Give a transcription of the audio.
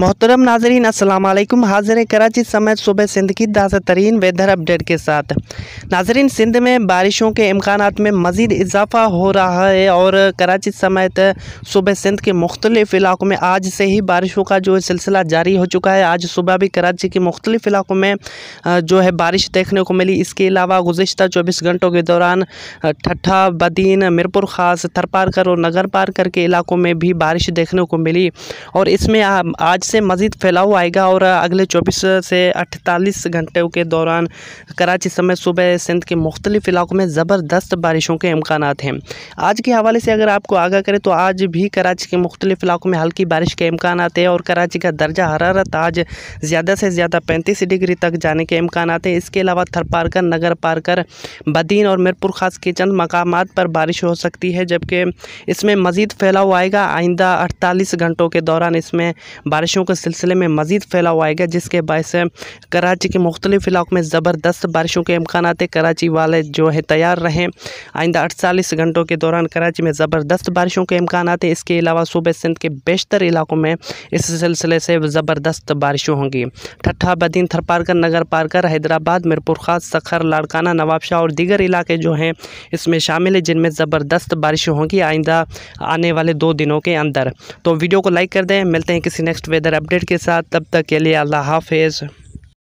मोहतरम नाजरीन असलम हाजिर कराची समेत सुबह सिंध की ताज़ा तरीन वेदर अपडेट के साथ नाजरीन सिंध में बारिशों के इम्कान में मज़ीद इजाफा हो रहा है और कराची समेत सुबह सिंध के मुख्तलिफ इलाकों में आज से ही बारिशों का जो सिलसिला जारी हो चुका है आज सुबह भी कराची के मुख्तलिफ इलाकों में जो है बारिश देखने को मिली इसके अलावा गुजशत चौबीस घंटों के दौरान ठट्ठा बदीन मिरपुर खास थरपारकर और नगर पारकर के इलाकों में भी बारिश देखने को मिली और इसमें आज से मजीद फैलाव आएगा और अगले 24 से 48 घंटों के दौरान कराची समेत सुबह सिंध के मुख्तलिफ इलाकों में ज़बरदस्त बारिशों के इम्कान हैं आज के हवाले से अगर आपको आगाह करें तो आज भी कराची के मुख्तलिफ इलाकों में हल्की बारिश के इम्कान हैं और कराची का दर्जा हरारत आज ज़्यादा से ज़्यादा पैंतीस डिग्री तक जाने के इम्कान हैं इसके अलावा थरपारकर नगर पारकर बदीन और मिरपुर खास के चंद मकाम पर बारिश हो सकती है जबकि इसमें मज़ीद फैलाव आएगा आइंदा अड़तालीस घंटों के दौरान इसमें बारिश बारिशों के सिलसिले में मजीद फैलाव आएगा जिसके बायस कराची के मुख्तलिफ इलाकों में ज़बरदस्त बारिशों के इम्कान कराची वाले जो है तैयार रहें आइंदा अड़तालीस घंटों के दौरान कराची में ज़बरदस्त बारिशों के इम्कान हैं इसके अलावा सूबे सिंध के बेशतर इलाकों में इस सिलसिले से ज़बरदस्त बारिशों होंगी ठट्ठा बदीन थरपारकर नगर पारकर हैदराबाद मिरपुर खास सखर लाड़काना नवाबशाह और दीगर इलाके जो हैं इसमें शामिल हैं जिनमें ज़बरदस्त बारिशें होंगी आइंदा आने वाले दो दिनों के अंदर तो वीडियो को लाइक कर दें मिलते हैं किसी नेक्स्ट वेदर अपडेट के साथ तब तक के लिए अल्लाह हाफिज़